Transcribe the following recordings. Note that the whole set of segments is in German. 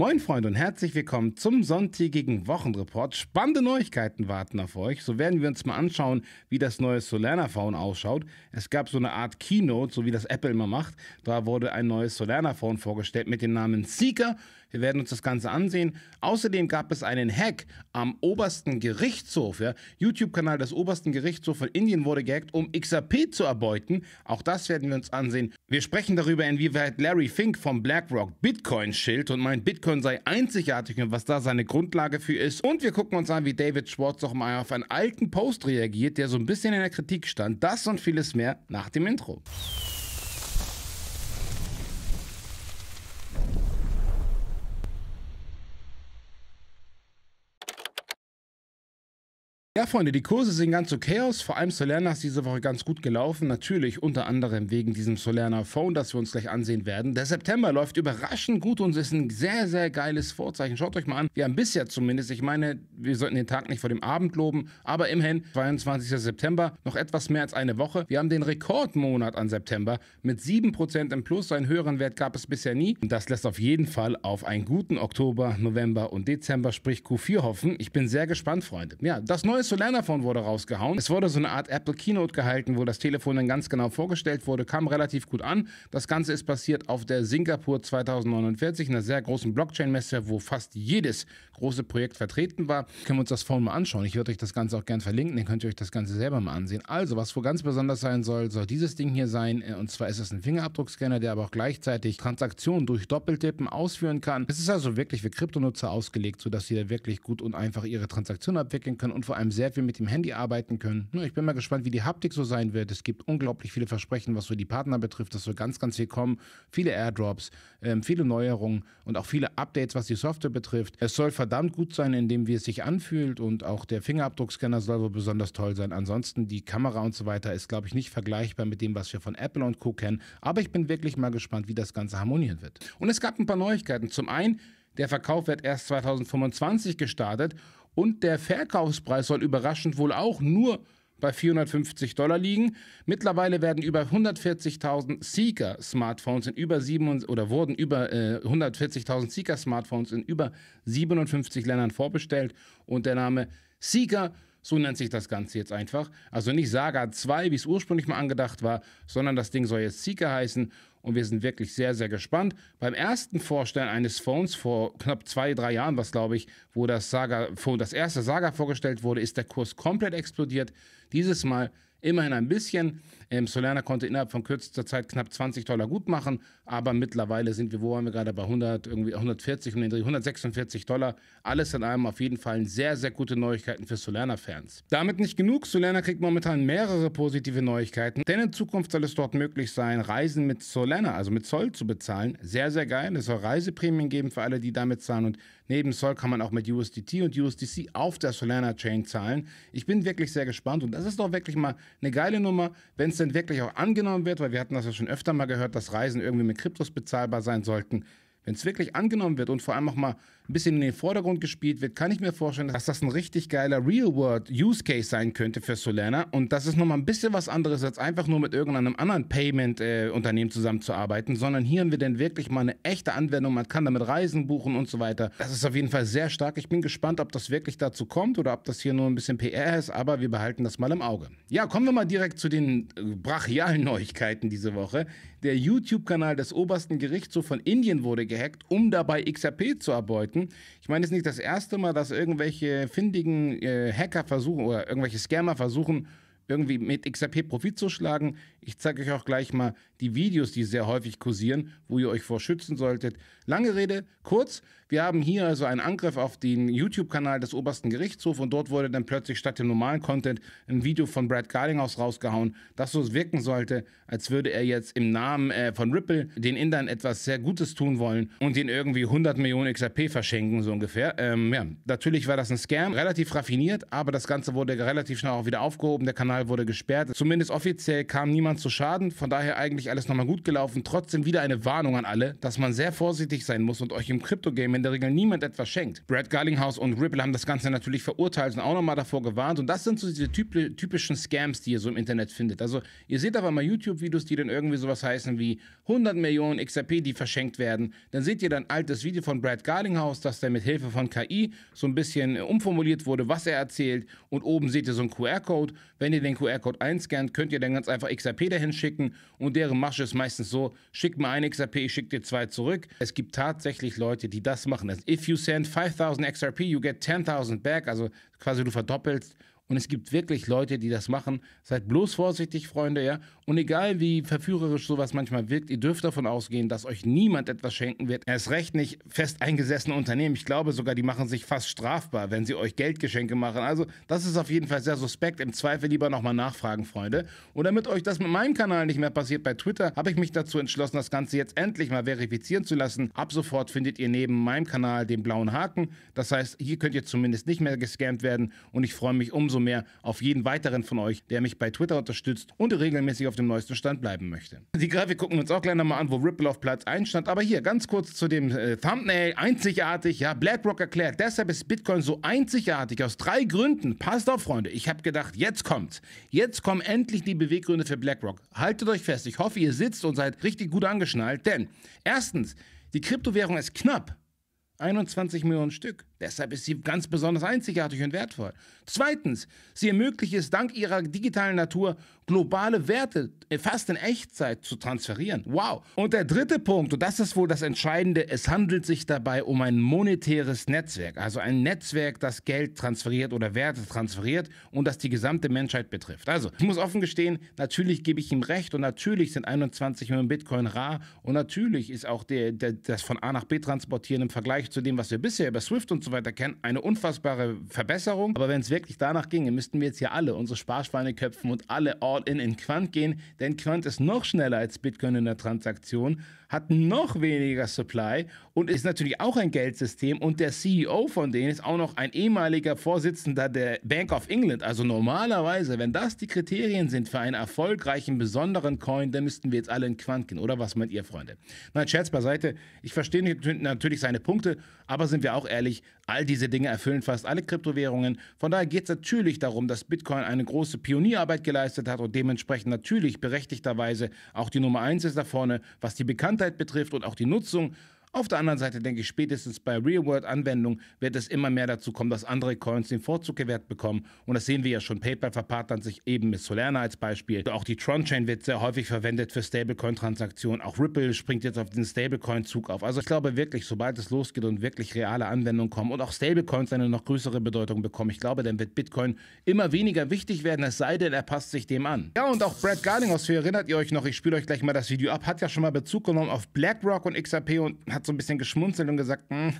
Moin Freunde und herzlich willkommen zum sonntägigen Wochenreport. Spannende Neuigkeiten warten auf euch. So werden wir uns mal anschauen, wie das neue Solana Phone ausschaut. Es gab so eine Art Keynote, so wie das Apple immer macht. Da wurde ein neues Solana Phone vorgestellt mit dem Namen Seeker. Wir werden uns das Ganze ansehen. Außerdem gab es einen Hack am obersten Gerichtshof. Ja? YouTube-Kanal des obersten Gerichtshofs von Indien wurde gehackt, um XRP zu erbeuten. Auch das werden wir uns ansehen. Wir sprechen darüber, inwieweit Larry Fink vom BlackRock Bitcoin schilt und mein Bitcoin sei einzigartig und was da seine Grundlage für ist. Und wir gucken uns an, wie David Schwartz auch mal auf einen alten Post reagiert, der so ein bisschen in der Kritik stand. Das und vieles mehr nach dem Intro. Ja, Freunde, die Kurse sind ganz okay aus. Vor allem Solerna ist diese Woche ganz gut gelaufen. Natürlich unter anderem wegen diesem Solerna Phone, das wir uns gleich ansehen werden. Der September läuft überraschend gut und ist ein sehr, sehr geiles Vorzeichen. Schaut euch mal an. Wir haben bisher zumindest, ich meine, wir sollten den Tag nicht vor dem Abend loben, aber immerhin 22. September, noch etwas mehr als eine Woche. Wir haben den Rekordmonat an September mit 7% im Plus. Einen höheren Wert gab es bisher nie. Und das lässt auf jeden Fall auf einen guten Oktober, November und Dezember, sprich Q4 hoffen. Ich bin sehr gespannt, Freunde. Ja, das Neues Solana Phone wurde rausgehauen. Es wurde so eine Art Apple Keynote gehalten, wo das Telefon dann ganz genau vorgestellt wurde, kam relativ gut an. Das Ganze ist passiert auf der Singapur 2049, einer sehr großen Blockchain-Messe, wo fast jedes große Projekt vertreten war. Können wir uns das Phone mal anschauen. Ich würde euch das Ganze auch gerne verlinken, dann könnt ihr euch das Ganze selber mal ansehen. Also, was wohl ganz besonders sein soll, soll dieses Ding hier sein. Äh, und zwar ist es ein Fingerabdruckscanner, der aber auch gleichzeitig Transaktionen durch Doppeltippen ausführen kann. Es ist also wirklich für Kryptonutzer ausgelegt, sodass sie da wirklich gut und einfach ihre Transaktionen abwickeln können und vor allem allem sehr viel mit dem Handy arbeiten können. Nur ich bin mal gespannt, wie die Haptik so sein wird. Es gibt unglaublich viele Versprechen, was so die Partner betrifft, Das soll ganz, ganz viel kommen. Viele Airdrops, ähm, viele Neuerungen und auch viele Updates, was die Software betrifft. Es soll verdammt gut sein, indem wie es sich anfühlt und auch der Fingerabdruckscanner soll wohl besonders toll sein. Ansonsten die Kamera und so weiter ist, glaube ich, nicht vergleichbar mit dem, was wir von Apple und Co. kennen. Aber ich bin wirklich mal gespannt, wie das Ganze harmonieren wird. Und es gab ein paar Neuigkeiten. Zum einen, der Verkauf wird erst 2025 gestartet und der Verkaufspreis soll überraschend wohl auch nur bei 450 Dollar liegen. Mittlerweile werden über 140.000 Seeker-Smartphones in über sieben oder wurden über äh, 140.000 Seeker-Smartphones in über 57 Ländern vorbestellt und der Name Seeker so nennt sich das Ganze jetzt einfach. Also nicht Saga 2, wie es ursprünglich mal angedacht war, sondern das Ding soll jetzt Seeker heißen. Und wir sind wirklich sehr, sehr gespannt. Beim ersten Vorstellen eines Phones vor knapp zwei, drei Jahren, was glaube ich, wo das Saga, das erste Saga vorgestellt wurde, ist der Kurs komplett explodiert. Dieses Mal Immerhin ein bisschen. Ähm, Solana konnte innerhalb von kürzester Zeit knapp 20 Dollar gut machen, aber mittlerweile sind wir, wo waren wir gerade, bei 100, irgendwie 140, um 146 Dollar. Alles in allem auf jeden Fall sehr, sehr gute Neuigkeiten für Solana-Fans. Damit nicht genug, Solana kriegt momentan mehrere positive Neuigkeiten, denn in Zukunft soll es dort möglich sein, Reisen mit Solana, also mit Zoll zu bezahlen. Sehr, sehr geil. Es soll Reiseprämien geben für alle, die damit zahlen und Neben Sol kann man auch mit USDT und USDC auf der Solana Chain zahlen. Ich bin wirklich sehr gespannt und das ist doch wirklich mal eine geile Nummer, wenn es denn wirklich auch angenommen wird, weil wir hatten das ja schon öfter mal gehört, dass Reisen irgendwie mit Kryptos bezahlbar sein sollten. Wenn es wirklich angenommen wird und vor allem auch mal ein bisschen in den Vordergrund gespielt wird, kann ich mir vorstellen, dass das ein richtig geiler Real-World-Use-Case sein könnte für Solana. Und das ist nochmal ein bisschen was anderes, als einfach nur mit irgendeinem anderen Payment-Unternehmen zusammenzuarbeiten, sondern hier haben wir denn wirklich mal eine echte Anwendung. Man kann damit Reisen buchen und so weiter. Das ist auf jeden Fall sehr stark. Ich bin gespannt, ob das wirklich dazu kommt oder ob das hier nur ein bisschen PR ist, aber wir behalten das mal im Auge. Ja, kommen wir mal direkt zu den äh, brachialen Neuigkeiten diese Woche. Der YouTube-Kanal des obersten Gerichtshofs von Indien wurde gehackt, um dabei XRP zu erbeuten. Seiten. Ich meine, es ist nicht das erste Mal, dass irgendwelche findigen äh, Hacker versuchen oder irgendwelche Scammer versuchen, irgendwie mit XRP Profit zu schlagen. Ich zeige euch auch gleich mal, die Videos, die sehr häufig kursieren, wo ihr euch vor schützen solltet. Lange Rede, kurz. Wir haben hier also einen Angriff auf den YouTube-Kanal des obersten Gerichtshofs und dort wurde dann plötzlich statt dem normalen Content ein Video von Brad Garlinghouse rausgehauen, das so wirken sollte, als würde er jetzt im Namen äh, von Ripple den Indern etwas sehr Gutes tun wollen und den irgendwie 100 Millionen XRP verschenken, so ungefähr. Ähm, ja, natürlich war das ein Scam, relativ raffiniert, aber das Ganze wurde relativ schnell auch wieder aufgehoben, der Kanal wurde gesperrt. Zumindest offiziell kam niemand zu Schaden, von daher eigentlich alles nochmal gut gelaufen. Trotzdem wieder eine Warnung an alle, dass man sehr vorsichtig sein muss und euch im crypto game in der Regel niemand etwas schenkt. Brad Garlinghouse und Ripple haben das Ganze natürlich verurteilt und auch nochmal davor gewarnt. Und das sind so diese typischen Scams, die ihr so im Internet findet. Also ihr seht aber mal YouTube-Videos, die dann irgendwie sowas heißen wie 100 Millionen XRP, die verschenkt werden. Dann seht ihr dann altes Video von Brad Garlinghouse, das dann mit Hilfe von KI so ein bisschen umformuliert wurde, was er erzählt. Und oben seht ihr so einen QR-Code. Wenn ihr den QR-Code einscannt, könnt ihr dann ganz einfach XRP dahin schicken und deren machst du es meistens so, schick mir ein XRP, ich schick dir zwei zurück. Es gibt tatsächlich Leute, die das machen. Also if you send 5000 XRP, you get 10.000 back. Also quasi du verdoppelst und es gibt wirklich Leute, die das machen. Seid bloß vorsichtig, Freunde, ja. Und egal wie verführerisch sowas manchmal wirkt, ihr dürft davon ausgehen, dass euch niemand etwas schenken wird. Erst recht nicht fest eingesessene Unternehmen. Ich glaube sogar, die machen sich fast strafbar, wenn sie euch Geldgeschenke machen. Also, das ist auf jeden Fall sehr suspekt. Im Zweifel lieber nochmal nachfragen, Freunde. Und damit euch das mit meinem Kanal nicht mehr passiert bei Twitter, habe ich mich dazu entschlossen, das Ganze jetzt endlich mal verifizieren zu lassen. Ab sofort findet ihr neben meinem Kanal den blauen Haken. Das heißt, hier könnt ihr zumindest nicht mehr gescampt werden. Und ich freue mich umso mehr auf jeden weiteren von euch, der mich bei Twitter unterstützt und regelmäßig auf dem neuesten Stand bleiben möchte. Die Grafik gucken wir uns auch gleich nochmal an, wo Ripple auf Platz 1 stand. Aber hier ganz kurz zu dem äh, Thumbnail. Einzigartig, ja. BlackRock erklärt, deshalb ist Bitcoin so einzigartig aus drei Gründen. Passt auf, Freunde. Ich habe gedacht, jetzt kommt's. Jetzt kommen endlich die Beweggründe für BlackRock. Haltet euch fest. Ich hoffe, ihr sitzt und seid richtig gut angeschnallt. Denn erstens, die Kryptowährung ist knapp. 21 Millionen Stück. Deshalb ist sie ganz besonders einzigartig und wertvoll. Zweitens, sie ermöglicht es dank ihrer digitalen Natur, globale Werte äh, fast in Echtzeit zu transferieren. Wow. Und der dritte Punkt, und das ist wohl das Entscheidende, es handelt sich dabei um ein monetäres Netzwerk, also ein Netzwerk, das Geld transferiert oder Werte transferiert und das die gesamte Menschheit betrifft. Also, ich muss offen gestehen, natürlich gebe ich ihm recht und natürlich sind 21 Millionen Bitcoin rar und natürlich ist auch der, der, das von A nach B transportieren im Vergleich zu dem, was wir bisher über Swift und so so weiter kennen, eine unfassbare Verbesserung. Aber wenn es wirklich danach ginge, müssten wir jetzt hier alle unsere Sparschweine köpfen und alle all in in Quant gehen, denn Quant ist noch schneller als Bitcoin in der Transaktion, hat noch weniger Supply und ist natürlich auch ein Geldsystem und der CEO von denen ist auch noch ein ehemaliger Vorsitzender der Bank of England. Also normalerweise, wenn das die Kriterien sind für einen erfolgreichen, besonderen Coin, dann müssten wir jetzt alle in Quant gehen, oder was meint ihr, Freunde? Nein, Scherz beiseite, ich verstehe natürlich seine Punkte, aber sind wir auch ehrlich, All diese Dinge erfüllen fast alle Kryptowährungen. Von daher geht es natürlich darum, dass Bitcoin eine große Pionierarbeit geleistet hat und dementsprechend natürlich berechtigterweise auch die Nummer 1 ist da vorne, was die Bekanntheit betrifft und auch die Nutzung auf der anderen Seite denke ich, spätestens bei Real-World-Anwendungen wird es immer mehr dazu kommen, dass andere Coins den Vorzug gewährt bekommen. Und das sehen wir ja schon. PayPal verpartnert sich eben mit Solana als Beispiel. Auch die Tron-Chain wird sehr häufig verwendet für Stablecoin-Transaktionen. Auch Ripple springt jetzt auf den Stablecoin-Zug auf. Also ich glaube wirklich, sobald es losgeht und wirklich reale Anwendungen kommen und auch Stablecoins eine noch größere Bedeutung bekommen, ich glaube, dann wird Bitcoin immer weniger wichtig werden, es sei denn, er passt sich dem an. Ja, und auch Brad wie erinnert ihr euch noch, ich spiele euch gleich mal das Video ab, hat ja schon mal Bezug genommen auf BlackRock und XRP und hat hat so ein bisschen geschmunzelt und gesagt, hm,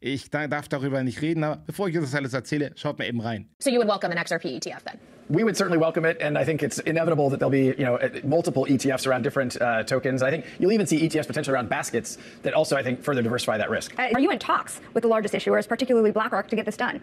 Ich darf darüber nicht reden, aber bevor ich das alles erzähle, schaut mir eben rein. So you would welcome an XRP ETF then? We would certainly welcome it, and I think it's inevitable that there'll be, you know, uh, multiple ETFs around different uh, tokens. I think you'll even see ETFs potentially around baskets that also, I think, further diversify that risk. Uh, are you in talks with the largest issuers, particularly BlackRock, to get this done?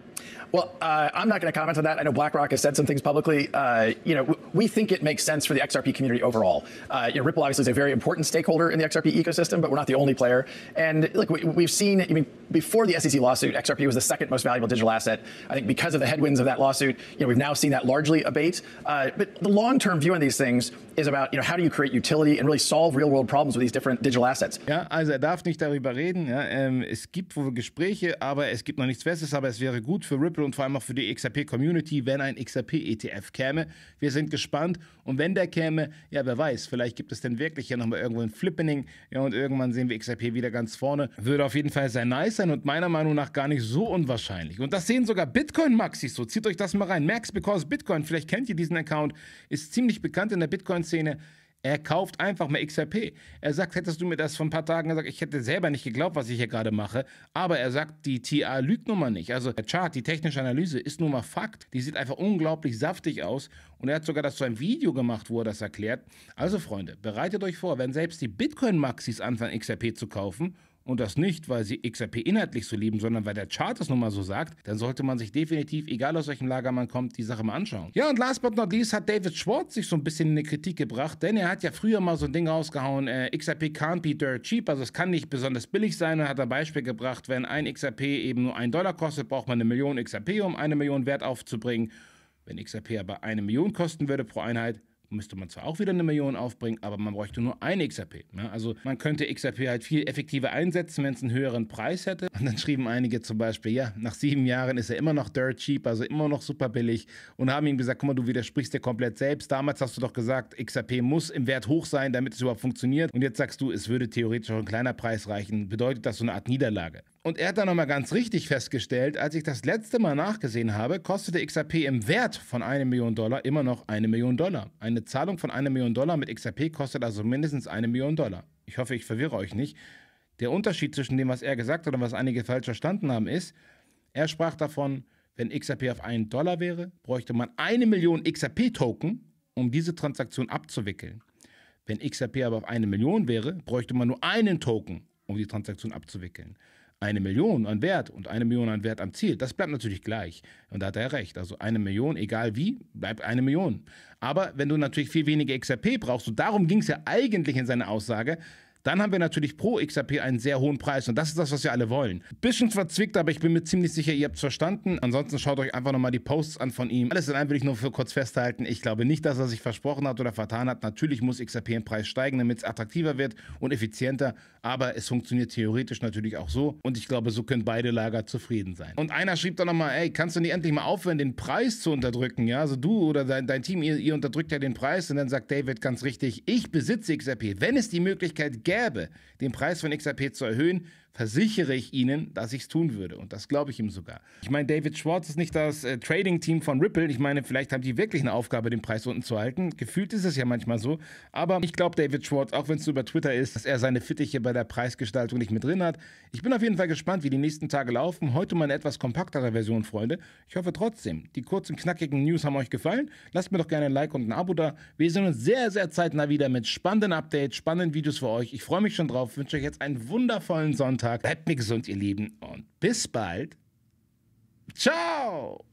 Well, uh, I'm not going to comment on that. I know BlackRock has said some things publicly. Uh, you know, we think it makes sense for the XRP community overall. Uh, you know, Ripple obviously is a very important stakeholder in the XRP ecosystem, but we're not the only player. And look, we, have seen, I mean, before before the SEC lawsuit, XRP was the second most valuable digital asset. I think because of the headwinds of that lawsuit, you know, we've now seen that largely abate. Uh, but the long-term view on these things is about, you know, how do you create utility and really solve real-world problems with these different digital assets? Ja, also er darf nicht darüber reden. Ja. Ähm, es gibt wohl Gespräche, aber es gibt noch nichts Festes. Aber es wäre gut für Ripple und vor allem auch für die XRP-Community, wenn ein XRP-ETF käme. Wir sind gespannt. Und wenn der käme, ja, wer weiß, vielleicht gibt es denn wirklich ja nochmal irgendwo ein Flippening. Ja, und irgendwann sehen wir XRP wieder ganz vorne. Würde auf jeden Fall sehr nice sein und mein meiner Meinung nach gar nicht so unwahrscheinlich. Und das sehen sogar Bitcoin-Maxis so. Zieht euch das mal rein. Max Because Bitcoin, vielleicht kennt ihr diesen Account, ist ziemlich bekannt in der Bitcoin-Szene. Er kauft einfach mal XRP. Er sagt, hättest du mir das vor ein paar Tagen gesagt, ich hätte selber nicht geglaubt, was ich hier gerade mache. Aber er sagt, die TA lügt nun mal nicht. Also der Chart, die technische Analyse ist nun mal Fakt. Die sieht einfach unglaublich saftig aus. Und er hat sogar das zu einem Video gemacht, wo er das erklärt. Also Freunde, bereitet euch vor, wenn selbst die Bitcoin-Maxis anfangen, XRP zu kaufen und das nicht, weil sie XRP inhaltlich so lieben, sondern weil der Chart es nun mal so sagt, dann sollte man sich definitiv, egal aus welchem Lager man kommt, die Sache mal anschauen. Ja, und last but not least hat David Schwartz sich so ein bisschen in eine Kritik gebracht, denn er hat ja früher mal so ein Ding rausgehauen, äh, XRP can't be dirt cheap, also es kann nicht besonders billig sein und hat ein Beispiel gebracht, wenn ein XRP eben nur einen Dollar kostet, braucht man eine Million XRP, um eine Million Wert aufzubringen. Wenn XRP aber eine Million kosten würde pro Einheit, müsste man zwar auch wieder eine Million aufbringen, aber man bräuchte nur ein XRP. Ne? Also man könnte XRP halt viel effektiver einsetzen, wenn es einen höheren Preis hätte. Und dann schrieben einige zum Beispiel, ja, nach sieben Jahren ist er immer noch dirt cheap, also immer noch super billig und haben ihm gesagt, guck mal, du widersprichst dir komplett selbst. Damals hast du doch gesagt, XRP muss im Wert hoch sein, damit es überhaupt funktioniert. Und jetzt sagst du, es würde theoretisch auch ein kleiner Preis reichen. Bedeutet das so eine Art Niederlage? Und er hat dann nochmal ganz richtig festgestellt, als ich das letzte Mal nachgesehen habe, kostete XRP im Wert von 1 Million Dollar immer noch eine Million Dollar. Eine Zahlung von 1 Million Dollar mit XRP kostet also mindestens eine Million Dollar. Ich hoffe, ich verwirre euch nicht. Der Unterschied zwischen dem, was er gesagt hat und was einige falsch verstanden haben, ist, er sprach davon, wenn XRP auf einen Dollar wäre, bräuchte man eine Million XRP-Token, um diese Transaktion abzuwickeln. Wenn XRP aber auf eine Million wäre, bräuchte man nur einen Token, um die Transaktion abzuwickeln eine Million an Wert und eine Million an Wert am Ziel, das bleibt natürlich gleich. Und da hat er recht. Also eine Million, egal wie, bleibt eine Million. Aber wenn du natürlich viel weniger XRP brauchst, und darum ging es ja eigentlich in seiner Aussage, dann haben wir natürlich pro XRP einen sehr hohen Preis und das ist das, was wir alle wollen. Bisschen verzwickt, aber ich bin mir ziemlich sicher, ihr habt es verstanden. Ansonsten schaut euch einfach nochmal die Posts an von ihm. Alles in allem will ich nur für kurz festhalten, ich glaube nicht, dass er sich versprochen hat oder vertan hat. Natürlich muss XRP im Preis steigen, damit es attraktiver wird und effizienter, aber es funktioniert theoretisch natürlich auch so und ich glaube, so können beide Lager zufrieden sein. Und einer schrieb dann nochmal, ey, kannst du nicht endlich mal aufhören, den Preis zu unterdrücken? Ja, also du oder dein, dein Team, ihr, ihr unterdrückt ja den Preis und dann sagt David ganz richtig, ich besitze XRP. Wenn es die Möglichkeit gäbe, gäbe, den Preis von XRP zu erhöhen versichere ich Ihnen, dass ich es tun würde. Und das glaube ich ihm sogar. Ich meine, David Schwartz ist nicht das äh, Trading-Team von Ripple. Ich meine, vielleicht haben die wirklich eine Aufgabe, den Preis unten zu halten. Gefühlt ist es ja manchmal so. Aber ich glaube, David Schwartz, auch wenn es über Twitter ist, dass er seine Fittiche bei der Preisgestaltung nicht mit drin hat. Ich bin auf jeden Fall gespannt, wie die nächsten Tage laufen. Heute mal eine etwas kompaktere Version, Freunde. Ich hoffe trotzdem, die kurzen, knackigen News haben euch gefallen. Lasst mir doch gerne ein Like und ein Abo da. Wir sehen uns sehr, sehr zeitnah wieder mit spannenden Updates, spannenden Videos für euch. Ich freue mich schon drauf. Wünsche euch jetzt einen wundervollen Sonntag. Tag. Bleibt mir gesund, ihr Lieben, und bis bald. Ciao!